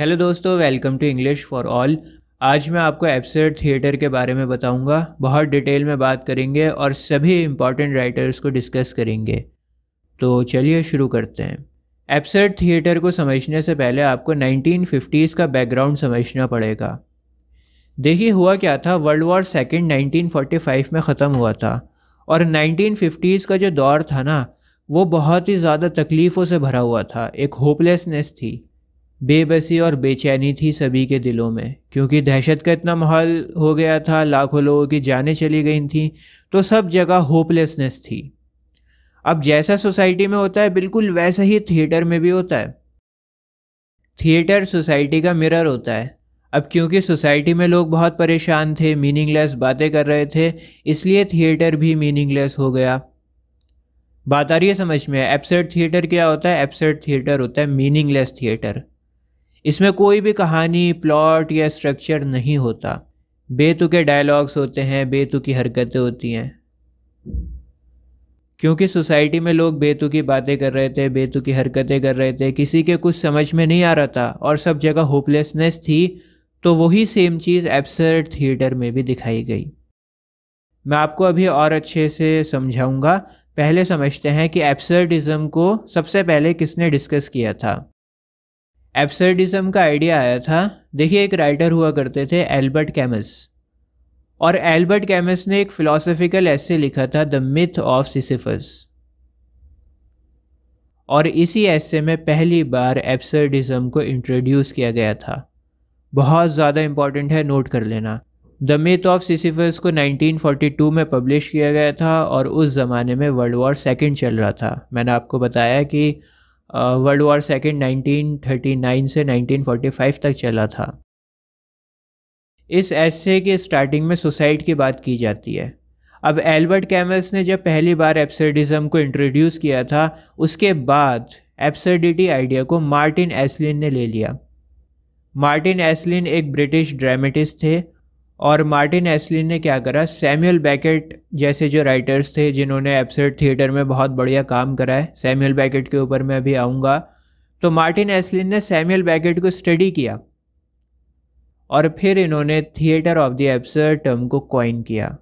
hello दोस्तों welcome to English for all आज मैं आपको एब्सर्ड थिएटर के बारे में बताऊंगा बहुत डिटेल में बात करेंगे और सभी इम्पॉर्टेंट राइटर्स को डिस्कस करेंगे तो चलिए शुरू करते हैं एब्सर्ड थिएटर को समझने से पहले आपको 1950s का बैकग्राउंड समझना पड़ेगा देखिए हुआ क्या था वर्ल्ड वॉर सेकेंड 1945 में ख़त्म हुआ था और 1950s का जो दौर था ना वो बहुत ही ज़्यादा तकलीफ़ों से भरा हुआ था एक होपलेसनेस थी बेबसी और बेचैनी थी सभी के दिलों में क्योंकि दहशत का इतना माहौल हो गया था लाखों लोगों की जानें चली गई थी तो सब जगह होपलेसनेस थी अब जैसा सोसाइटी में होता है बिल्कुल वैसा ही थिएटर में भी होता है थिएटर सोसाइटी का मिरर होता है अब क्योंकि सोसाइटी में लोग बहुत परेशान थे मीनिंगलेस बातें कर रहे थे इसलिए थिएटर भी मीनिंगलेस हो गया बात आ रही है समझ में एब्सर्ड थिएटर क्या होता है एब्सर्ड थिएटर होता है मीनिंगलेस थिएटर इसमें कोई भी कहानी प्लॉट या स्ट्रक्चर नहीं होता बेतुके डायलॉग्स होते हैं बेतुकी हरकतें होती हैं क्योंकि सोसाइटी में लोग बेतुकी बातें कर रहे थे बेतुकी हरकतें कर रहे थे किसी के कुछ समझ में नहीं आ रहा था और सब जगह होपलेसनेस थी तो वही सेम चीज़ एब्सर्ड थिएटर में भी दिखाई गई मैं आपको अभी और अच्छे से समझाऊंगा पहले समझते हैं कि एब्सर्डिज़म को सबसे पहले किसने डिस्कस किया था एब्सर्डिज्म का आइडिया आया था देखिए एक राइटर हुआ करते थे एल्बर्ट कैमस और एल्बर्ट कैमस ने एक फिलोसफिकल ऐसे लिखा था द मिथ ऑफ सिसिफस और इसी ऐसे में पहली बार एब्सर्डिज्म को इंट्रोड्यूस किया गया था बहुत ज़्यादा इम्पॉर्टेंट है नोट कर लेना द मिथ ऑफ सिसिफस को 1942 में पब्लिश किया गया था और उस ज़माने में वर्ल्ड वॉर सेकेंड चल रहा था मैंने आपको बताया कि वर्ल्ड वॉर सेकेंड 1939 से 1945 तक चला था इस एस्से के स्टार्टिंग में सुसाइड की बात की जाती है अब एल्बर्ट कैमस ने जब पहली बार एब्सर्डिज्म को इंट्रोड्यूस किया था उसके बाद एब्सर्डिटी आइडिया को मार्टिन एसलिन ने ले लिया मार्टिन एसलिन एक ब्रिटिश ड्रामेटिस्ट थे और मार्टिन एसलिन ने क्या करा सैमुअल बैकेट जैसे जो राइटर्स थे जिन्होंने एब्सर्ड थिएटर में बहुत बढ़िया काम करा है सैमुअल बैकेट के ऊपर मैं अभी आऊँगा तो मार्टिन एसलिन ने सैमुअल बैकेट को स्टडी किया और फिर इन्होंने theatre of the absurd term को कॉइन किया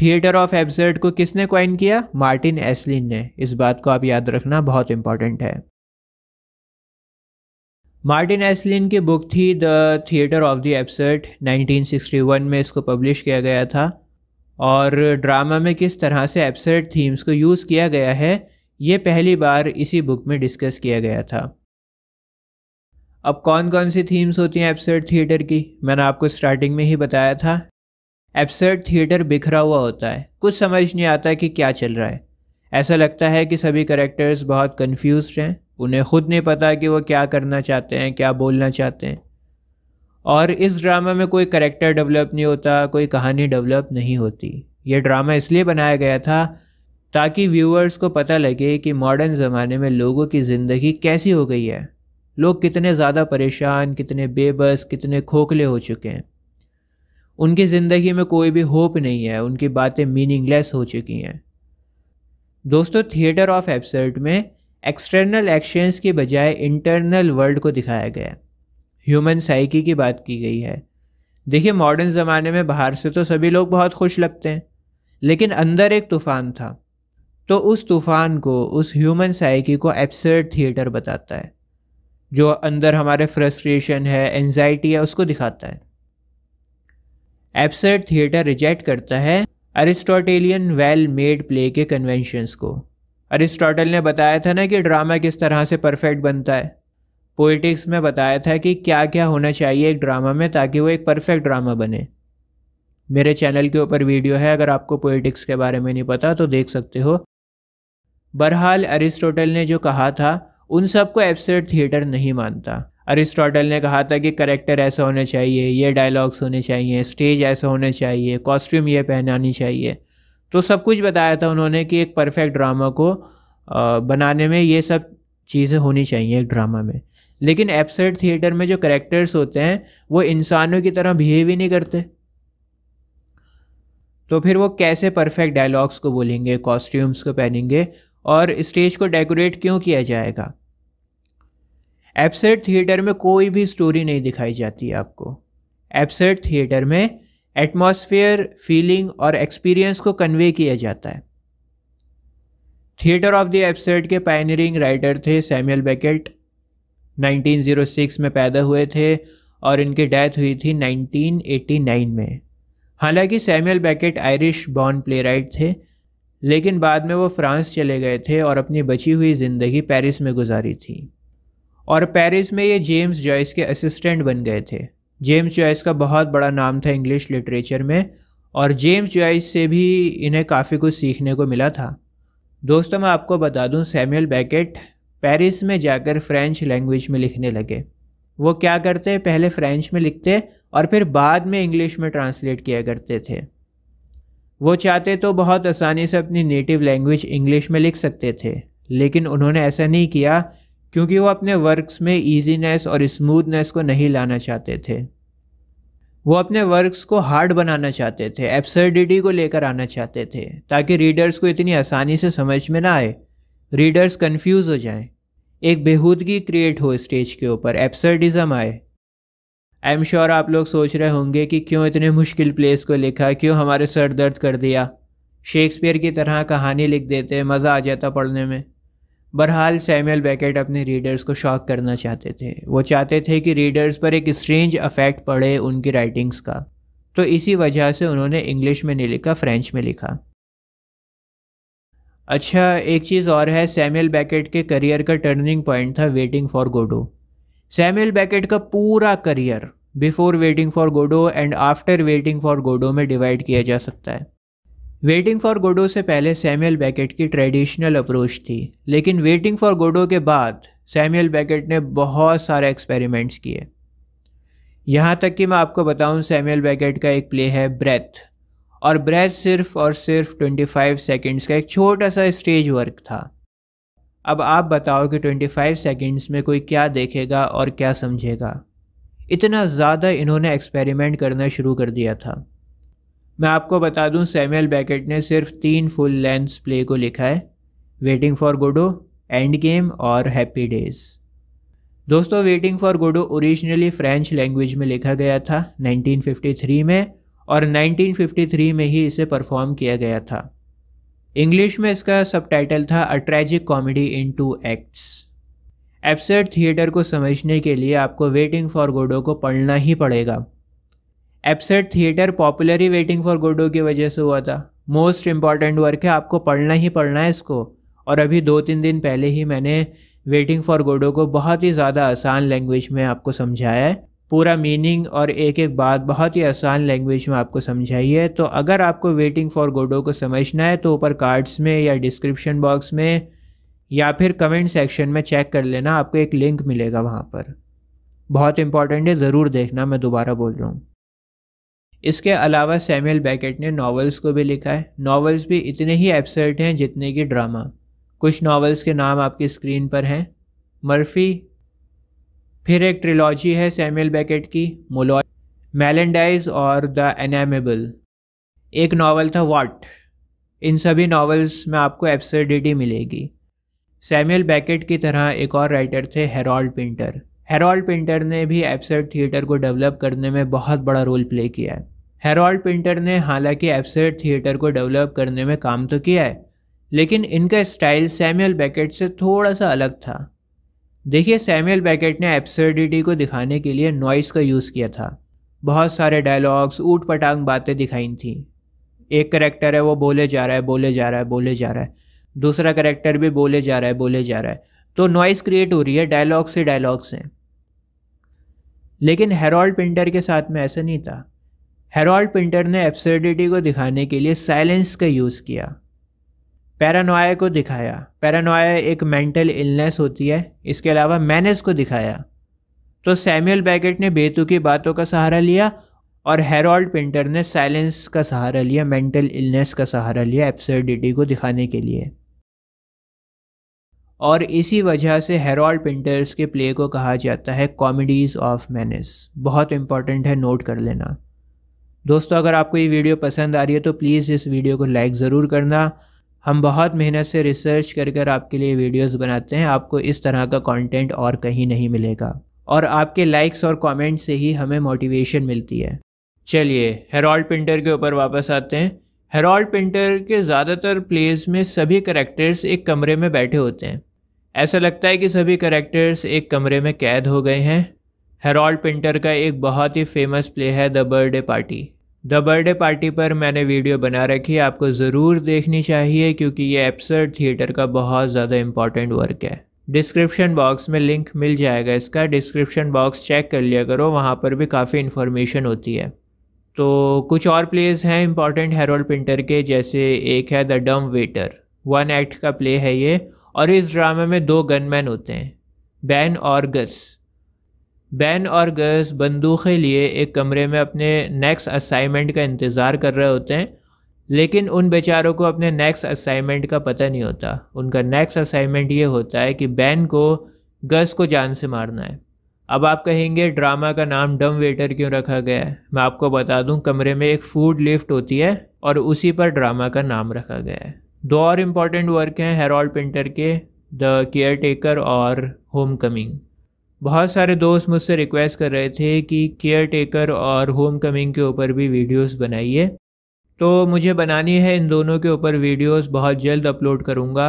थिएटर ऑफ एब्सर्ड को किसने कॉइन किया मार्टिन एसलिन ने इस बात को आप याद रखना बहुत इंपॉर्टेंट है मार्टिन एसलिन की बुक थी the theatre of the absurd 1961 में इसको पब्लिश किया गया था और ड्रामा में किस तरह से एपसर्ट थीम्स को यूज़ किया गया है ये पहली बार इसी बुक में डिस्कस किया गया था अब कौन कौन सी थीम्स होती हैं एपसर्ट थिएटर की मैंने आपको स्टार्टिंग में ही बताया था एपसर्ट थिएटर बिखरा हुआ होता है कुछ समझ नहीं आता कि क्या चल रहा है ऐसा लगता है कि सभी करेक्टर्स बहुत कन्फ्यूज हैं उन्हें खुद नहीं पता कि वो क्या करना चाहते हैं क्या बोलना चाहते हैं और इस ड्रामा में कोई करेक्टर डेवलप नहीं होता कोई कहानी डेवलप नहीं होती ये ड्रामा इसलिए बनाया गया था ताकि व्यूअर्स को पता लगे कि मॉडर्न ज़माने में लोगों की ज़िंदगी कैसी हो गई है लोग कितने ज़्यादा परेशान कितने बेबस कितने खोखले हो चुके हैं उनकी ज़िंदगी में कोई भी होप नहीं है उनकी बातें मीनिंगलेस हो चुकी हैं दोस्तों थिएटर ऑफ एपसर्ट में एक्सटर्नल एक्शंस के बजाय इंटरनल वर्ल्ड को दिखाया गया ह्यूमन साइकी की बात की गई है देखिए मॉडर्न ज़माने में बाहर से तो सभी लोग बहुत खुश लगते हैं लेकिन अंदर एक तूफ़ान था तो उस तूफ़ान को उस ह्यूमन साइकी को एब्सर्ड थिएटर बताता है जो अंदर हमारे फ्रस्ट्रेशन है एनजाइटी है उसको दिखाता है एब्सर्ड थिएटर रिजेक्ट करता है अरिस्टोटेलियन वेल मेड प्ले के कन्वेंशंस को अरिस्टोटल ने बताया था ना कि ड्रामा किस तरह से परफेक्ट बनता है पोइटिक्स में बताया था कि क्या क्या होना चाहिए एक ड्रामा में ताकि वो एक परफेक्ट ड्रामा बने मेरे चैनल के ऊपर वीडियो है अगर आपको पोइटिक्स के बारे में नहीं पता तो देख सकते हो बहरहाल अरिस्टोटल ने जो कहा था उन सबको एब्सर्ड थिएटर नहीं मानता अरिस्टोटल ने कहा था कि करेक्टर ऐसा होने चाहिए ये डायलॉग्स होने चाहिए स्टेज ऐसा होना चाहिए कॉस्ट्यूम ये पहनानी चाहिए तो सब कुछ बताया था उन्होंने कि एक परफेक्ट ड्रामा को बनाने में ये सब चीज़ें होनी चाहिए एक ड्रामा में लेकिन एब्सर्ड थिएटर में जो करेक्टर्स होते हैं वो इंसानों की तरह बिहेव ही नहीं करते तो फिर वो कैसे परफेक्ट डायलॉग्स को बोलेंगे कॉस्ट्यूम्स को पहनेंगे और स्टेज को डेकोरेट क्यों किया जाएगा एब्सर्ड थिएटर में कोई भी स्टोरी नहीं दिखाई जाती आपको एब्सर्ड थिएटर में एटमॉस्फेयर फीलिंग और एक्सपीरियंस को कन्वे किया जाता है थिएटर ऑफ द एब्सर्ड के पायनियरिंग राइटर थे सैमुअल बेकेट 1906 में पैदा हुए थे और इनकी डेथ हुई थी 1989 में हालांकि Samuel Beckett Irish born play थे लेकिन बाद में वो फ्रांस चले गए थे और अपनी बची हुई ज़िंदगी पेरिस में गुजारी थी और पेरिस में ये जेम्स जॉयस के असिस्टेंट बन गए थे जेम्स जॉइस का बहुत बड़ा नाम था इंग्लिश लिटरेचर में और जेम्स जॉइस से भी इन्हें काफ़ी कुछ सीखने को मिला था दोस्तों मैं आपको बता दूं सैमुअल बैकेट पेरिस में जाकर फ्रेंच लैंग्वेज में लिखने लगे वो क्या करते पहले फ्रेंच में लिखते और फिर बाद में इंग्लिश में ट्रांसलेट किया करते थे वो चाहते तो बहुत आसानी से अपनी नेटिव लैंग्वेज इंग्लिश में लिख सकते थे लेकिन उन्होंने ऐसा नहीं किया क्योंकि वो अपने वर्क्स में ईजीनेस और स्मूथनेस को नहीं लाना चाहते थे वो अपने वर्क्स को हार्ड बनाना चाहते थे एब्सर्डिटी को लेकर आना चाहते थे ताकि रीडर्स को इतनी आसानी से समझ में ना आए रीडर्स कंफ्यूज हो जाएं, एक बेहूदगी क्रिएट हो स्टेज के ऊपर एब्सर्डिज़म आए आई एम श्योर आप लोग सोच रहे होंगे कि क्यों इतने मुश्किल प्लेस को लिखा क्यों हमारे सर दर्द कर दिया शेक्सपियर की तरह कहानी लिख देते मज़ा आ जाता पढ़ने में बहरहाल सैमुअल बैकेट अपने रीडर्स को शॉक करना चाहते थे वो चाहते थे कि रीडर्स पर एक स्ट्रेंज अफेक्ट पड़े उनकी राइटिंग्स का तो इसी वजह से उन्होंने इंग्लिश में नहीं लिखा फ्रेंच में लिखा अच्छा एक चीज़ और है सैमुअल बैकेट के करियर का टर्निंग पॉइंट था waiting for Godot Samuel Beckett का पूरा career before waiting for Godot and after waiting for Godot में डिवाइड किया जा सकता है वेटिंग फॉर गोडो से पहले सैमुअल बैकेट की ट्रेडिशनल अप्रोच थी लेकिन वेटिंग फॉर गोडो के बाद सैमुअल बैकेट ने बहुत सारे एक्सपेरिमेंट्स किए यहाँ तक कि मैं आपको बताऊँ सैमुअल बैकेट का एक प्ले है ब्रेथ और ब्रेथ सिर्फ और सिर्फ 25 सेकंड्स का एक छोटा सा स्टेज वर्क था अब आप बताओ कि 25 सेकंड्स में कोई क्या देखेगा और क्या समझेगा इतना ज़्यादा इन्होंने एक्सपेरिमेंट करना शुरू कर दिया था मैं आपको बता दूं सैमुअल बैकेट ने सिर्फ तीन फुल लेंथ प्ले को लिखा है waiting for Godot Endgame और हैप्पी डेज दोस्तों waiting for Godot originally French language में लिखा गया था 1953 में और 1953 में ही इसे परफॉर्म किया गया था इंग्लिश में इसका सब था a tragic comedy in two acts absurd theatre को समझने के लिए आपको वेटिंग फॉर गोडो को पढ़ना ही पड़ेगा एपसेट थिएटर पॉपुलर ही वेटिंग फॉर गोडो की वजह से हुआ था मोस्ट इम्पॉर्टेंट वर्क है आपको पढ़ना ही पढ़ना है इसको और अभी दो तीन दिन पहले ही मैंने वेटिंग फॉर गोडो को बहुत ही ज़्यादा आसान लैंग्वेज में आपको समझाया है पूरा मीनिंग और एक एक बात बहुत ही आसान लैंग्वेज में आपको समझाई है तो अगर आपको वेटिंग फॉर गोडो को समझना है तो ऊपर कार्ड्स में या डिस्क्रिप्शन बॉक्स में या फिर कमेंट सेक्शन में चेक कर लेना आपको एक लिंक मिलेगा वहाँ पर बहुत इंपॉर्टेंट है ज़रूर देखना मैं दोबारा बोल रहा हूँ इसके अलावा सैमुअल बैकेट ने नावल्स को भी लिखा है नावल्स भी इतने ही एब्सर्ट हैं जितने कि ड्रामा कुछ नावल्स के नाम आपकी स्क्रीन पर हैं मर्फी फिर एक ट्रिलॉजी है सैमुअल बैकेट की मोलॉय मैलेंडाइज और द एनेमेबल एक नावल था वाट इन सभी नावल्स में आपको एब्सर्डिटी मिलेगी सैमुअल बैकेट की तरह एक और राइटर थे हेरोल्ड पिंटर हेरोल्ड पिंटर ने भी एब्सर्ड थिएटर को डेवलप करने में बहुत बड़ा रोल प्ले किया है हेरोल्ड पिंटर ने हालांकि एबसेट थिएटर को डेवलप करने में काम तो किया है लेकिन इनका स्टाइल सैमुअल बैकेट से थोड़ा सा अलग था देखिए सैमुअल बैकेट ने एब्सर्डिटी को दिखाने के लिए नॉइस का यूज़ किया था बहुत सारे डायलॉग्स ऊट पटांग बातें दिखाई थी एक करेक्टर है वो बोले जा रहा है बोले जा रहा है बोले जा रहा है दूसरा करेक्टर भी बोले जा रहा है बोले जा रहा है तो नॉइस क्रिएट हो रही है डायलॉग से डायलॉग्स से लेकिन हेरोल्ड पिंटर के साथ में ऐसा नहीं था हेरोल्ड पिंटर ने एब्सर्डिटी को दिखाने के लिए साइलेंस का यूज़ किया पैरानोया को दिखाया पैरानोया एक मेंटल इलनेस होती है इसके अलावा मैनेस को दिखाया तो सैमुअल बैकेट ने बेतुकी बातों का सहारा लिया और हेरोल्ड पिंटर ने साइलेंस का सहारा लिया मेंटल इलनेस का सहारा लिया एब्सर्डिटी को दिखाने के लिए और इसी वजह से हेरोल्ड पिंटर्स के प्ले को कहा जाता है कॉमेडीज़ ऑफ मैनेस बहुत इंपॉर्टेंट है नोट कर लेना दोस्तों अगर आपको ये वीडियो पसंद आ रही है तो प्लीज़ इस वीडियो को लाइक ज़रूर करना हम बहुत मेहनत से रिसर्च कर कर आपके लिए वीडियोस बनाते हैं आपको इस तरह का कंटेंट और कहीं नहीं मिलेगा और आपके लाइक्स और कमेंट से ही हमें मोटिवेशन मिलती है चलिए हेरोल्ड पिंटर के ऊपर वापस आते हैं हेरोल्ड पिंटर के ज़्यादातर प्लेज में सभी करेक्टर्स एक कमरे में बैठे होते हैं ऐसा लगता है कि सभी करेक्टर्स एक कमरे में कैद हो गए हैं हेरोल्ड पिंटर का एक बहुत ही फेमस प्ले है the birthday party the birthday party पर मैंने वीडियो बना रखी है आपको ज़रूर देखनी चाहिए क्योंकि ये एप्सर्ड थिएटर का बहुत ज़्यादा इंपॉर्टेंट वर्क है डिस्क्रिप्शन बॉक्स में लिंक मिल जाएगा इसका डिस्क्रिप्शन बॉक्स चेक कर लिया करो वहाँ पर भी काफ़ी इन्फॉर्मेशन होती है तो कुछ और प्लेज हैं इंपॉर्टेंट हेरोल्ड पिंटर के जैसे एक है the dumb waiter one act का प्ले है ये और इस ड्रामे में दो गनमैन होते हैं बैन और गस बैन और गर्स बंदूकें लिए एक कमरे में अपने नेक्स्ट असाइनमेंट का इंतज़ार कर रहे होते हैं लेकिन उन बेचारों को अपने नेक्स्ट असाइनमेंट का पता नहीं होता उनका नेक्स्ट असाइनमेंट ये होता है कि बैन को गर्स को जान से मारना है अब आप कहेंगे ड्रामा का नाम डम वेटर क्यों रखा गया है मैं आपको बता दूं कमरे में एक फूड लिफ्ट होती है और उसी पर ड्रामा का नाम रखा गया है दो और इम्पॉर्टेंट वर्क हैं हेरोल्ड पेंटर के द केयर टेकर और होम कमिंग बहुत सारे दोस्त मुझसे रिक्वेस्ट कर रहे थे कि केयर टेकर और होम कमिंग के ऊपर भी वीडियोस बनाइए तो मुझे बनानी है इन दोनों के ऊपर वीडियोस बहुत जल्द अपलोड करूँगा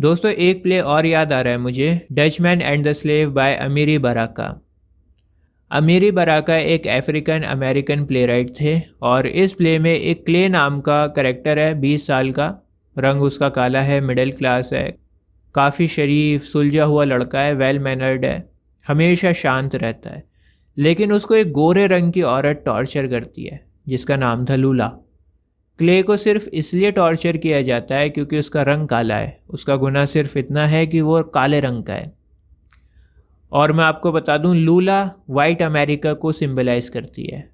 दोस्तों एक प्ले और याद आ रहा है मुझे Dutchman and the slave by Amiri Baraka Amiri Baraka एक अफ्रीकन अमेरिकन प्ले राइट थे और इस प्ले में एक क्ले नाम का करेक्टर है बीस साल का रंग उसका काला है मिडिल क्लास है काफ़ी शरीफ सुलझा हुआ लड़का है वेल मैनर्ड है हमेशा शांत रहता है लेकिन उसको एक गोरे रंग की औरत टॉर्चर करती है जिसका नाम था लूला क्ले को सिर्फ इसलिए टॉर्चर किया जाता है क्योंकि उसका रंग काला है उसका गुना सिर्फ इतना है कि वो काले रंग का है और मैं आपको बता दूं लूला वाइट अमेरिका को सिंबलाइज करती है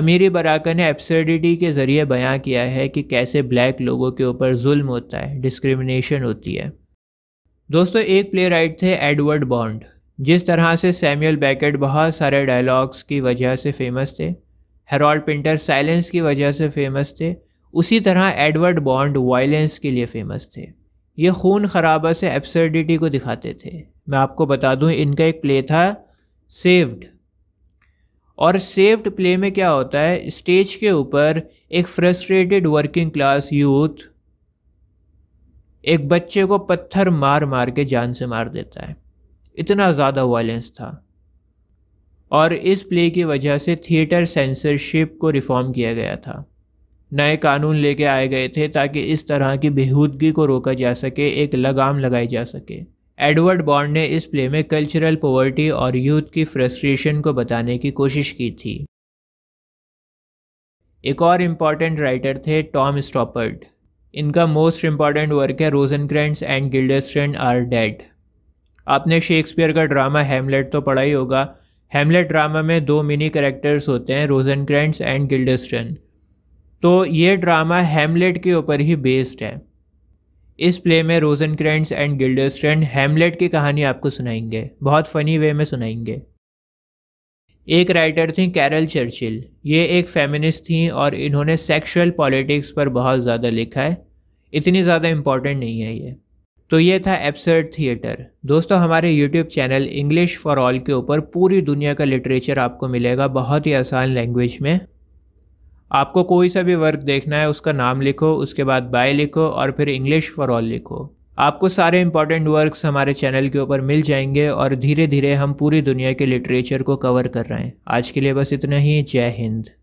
अमीरी बराका ने एब्सर्डिटी के ज़रिए बयां किया है कि कैसे ब्लैक लोगों के ऊपर जुल्म होता है डिस्क्रिमिनेशन होती है दोस्तों एक प्ले राइट थे एडवर्ड बॉन्ड जिस तरह से सैमुअल बैकेट बहुत सारे डायलॉग्स की वजह से फेमस थे हेरोल्ड पिंटर साइलेंस की वजह से फेमस थे उसी तरह एडवर्ड बॉन्ड वायलेंस के लिए फेमस थे ये खून खराबा से एब्सर्डिटी को दिखाते थे मैं आपको बता दूं इनका एक प्ले था सेव्ड और सेव्ड प्ले में क्या होता है स्टेज के ऊपर एक फ्रस्ट्रेटेड वर्किंग क्लास यूथ एक बच्चे को पत्थर मार मार के जान से मार देता है इतना ज़्यादा वायलेंस था और इस प्ले की वजह से थिएटर सेंसरशिप को रिफॉर्म किया गया था नए कानून लेके आए गए थे ताकि इस तरह की बेहूदगी को रोका जा सके एक लगाम लगाई जा सके एडवर्ड बॉन्ड ने इस प्ले में कल्चरल पॉवर्टी और यूथ की फ्रस्ट्रेशन को बताने की कोशिश की थी एक और इम्पॉर्टेंट राइटर थे टॉम स्टॉपर्ड इनका मोस्ट इंपॉर्टेंट वर्क है Rosencrantz and Guildenstern are dead आपने शेक्सपियर का ड्रामा हेमलेट तो पढ़ा ही होगा हेमलेट ड्रामा में दो मिनी करेक्टर्स होते हैं रोजन क्रेंड्स एंड गिल्डेस्टन तो ये ड्रामा हेमलेट के ऊपर ही बेस्ड है इस प्ले में रोजन क्रेंड्स एंड गिल्डेस्टन हेमलेट की कहानी आपको सुनाएंगे बहुत फ़नी वे में सुनाएंगे एक राइटर थी कैरल चर्चिल ये एक फेमिनिस्ट थी और इन्होंने सेक्सुअल पॉलिटिक्स पर बहुत ज़्यादा लिखा है इतनी ज़्यादा इम्पॉर्टेंट नहीं है ये तो ये था एब्सर्ड थिएटर दोस्तों हमारे YouTube channel English for all के ऊपर पूरी दुनिया का लिटरेचर आपको मिलेगा बहुत ही आसान लैंग्वेज में आपको कोई सा भी वर्क देखना है उसका नाम लिखो उसके बाद बाय लिखो और फिर इंग्लिश फॉर ऑल लिखो आपको सारे इंपॉर्टेंट वर्क्स हमारे चैनल के ऊपर मिल जाएंगे और धीरे धीरे हम पूरी दुनिया के लिटरेचर को कवर कर रहे हैं आज के लिए बस इतना ही जय हिंद